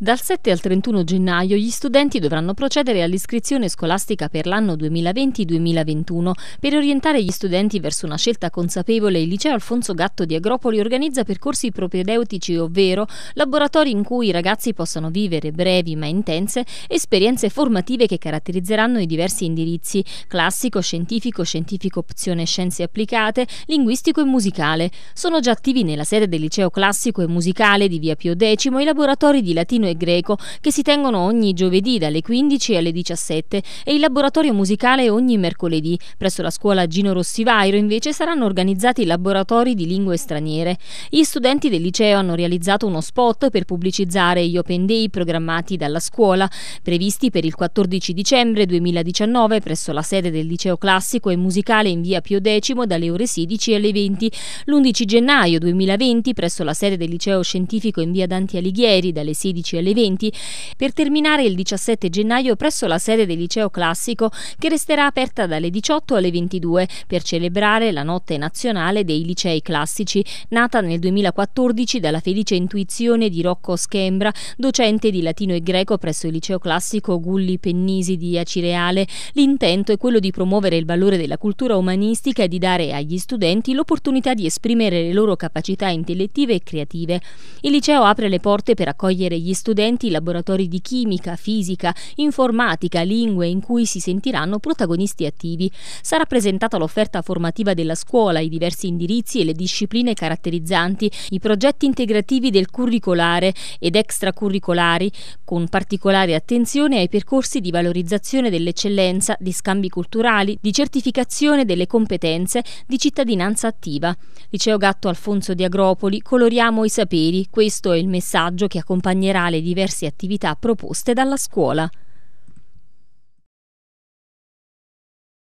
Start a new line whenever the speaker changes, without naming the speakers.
Dal 7 al 31 gennaio gli studenti dovranno procedere all'iscrizione scolastica per l'anno 2020-2021. Per orientare gli studenti verso una scelta consapevole, il liceo Alfonso Gatto di Agropoli organizza percorsi propedeutici, ovvero laboratori in cui i ragazzi possano vivere brevi ma intense esperienze formative che caratterizzeranno i diversi indirizzi classico, scientifico, scientifico opzione scienze applicate, linguistico e musicale. Sono già attivi nella sede del liceo classico e musicale di Via Pio X i laboratori di latino e greco che si tengono ogni giovedì dalle 15 alle 17 e il laboratorio musicale ogni mercoledì. Presso la scuola Gino Rossivairo invece saranno organizzati laboratori di lingue straniere. Gli studenti del liceo hanno realizzato uno spot per pubblicizzare gli Open Day programmati dalla scuola, previsti per il 14 dicembre 2019 presso la sede del liceo classico e musicale in via Pio X dalle ore 16 alle 20, l'11 gennaio 2020 presso la sede del liceo scientifico in via Dante Alighieri dalle 16 alle 20 alle 20, per terminare il 17 gennaio presso la sede del liceo classico che resterà aperta dalle 18 alle 22 per celebrare la notte nazionale dei licei classici, nata nel 2014 dalla felice intuizione di Rocco Schembra, docente di latino e greco presso il liceo classico Gulli Pennisi di Acireale. L'intento è quello di promuovere il valore della cultura umanistica e di dare agli studenti l'opportunità di esprimere le loro capacità intellettive e creative. Il liceo apre le porte per accogliere gli studenti studenti laboratori di chimica, fisica, informatica, lingue in cui si sentiranno protagonisti attivi. Sarà presentata l'offerta formativa della scuola, i diversi indirizzi e le discipline caratterizzanti, i progetti integrativi del curricolare ed extracurricolari, con particolare attenzione ai percorsi di valorizzazione dell'eccellenza, di scambi culturali, di certificazione delle competenze, di cittadinanza attiva. Liceo Gatto Alfonso di Agropoli, coloriamo i saperi, questo è il messaggio che accompagnerà le le diverse attività proposte dalla scuola.